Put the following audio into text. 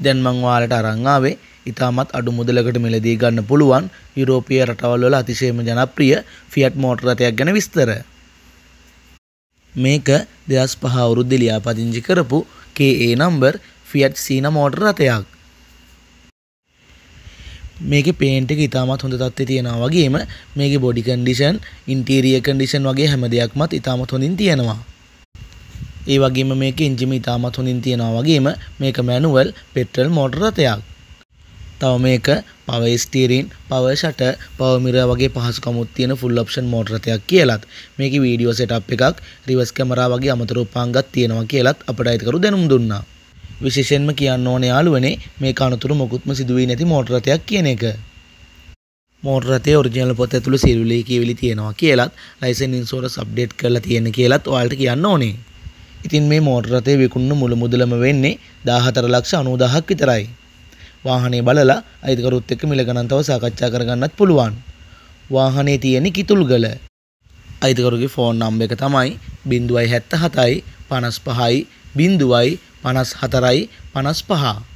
දැන් මං ඔයාලට අරන් ආවේ ඉතාමත් අඩු මුදලකට මිලදී ගන්න පුළුවන් යුරෝපීය රටවල් වල අතිශයම ජනප්‍රිය ෆියට් මෝටර රථයක් ගැන විස්තර. මේක 2005 අවුරුද්දේ ලියාපදිංචි කරපු KA number Fiat Siena motor රථයක්. මේකේ පේන්ට් එක ඉතාමත් හොඳ තත්ත්වයේ තියෙනවා වගේම මේකේ බොඩි කන්ඩිෂන්, ඉන්ටීරියර් කන්ඩිෂන් වගේ හැම දෙයක්මත් ඉතාමත් හොඳින් තියෙනවා. ඒ වගේම මේක ඉංජිම ඉතාමත් හොඳින් තියෙනවා වගේම මේක මැනුවල් පෙට්‍රල් මෝටර රථයක්. තව මේක power steering, power shutter, power mirror වගේ පහසුකමුත් තියෙන ෆුල් ඔප්ෂන් මෝටර රථයක් කියලත්. මේකේ වීඩියෝ සෙටප් එකක්, රිවර්ස් කැමරා වගේ අමතර උපාංගත් තියෙනවා කියලත් අපට අයිතිකරු දැනුම් දුන්නා. විශේෂයෙන්ම කියන්න ඕන යාළුවනේ මේ කනතුරු මොකුත්ම සිදුවී නැති මෝටර රථයක් කියන එක. මෝටර රථයේ ඔරිජිනල් පොත ඇතුළේ සිරුලේ කියවිලි තියෙනවා කියලත් ලයිසන් ඉන්ෂුරන්ස් අප්ඩේට් කරලා තියෙන කියලත් ඔයාලට කියන්න ඕනේ. ඉතින් මේ මෝටර් රථය විකුණන මුළු මුදලම වෙන්නේ 14 ලක්ෂ 90000ක් විතරයි. වාහනේ බලලා අයිතිකරුත් එක්ක මිල ගණන්තව සාකච්ඡා කරගන්නත් පුළුවන්. වාහනේ තියෙන කිතුල්ගල. අයිතිකරුගේ ෆෝන් නම්බර එක තමයි 077යි 55යි 054යි 55.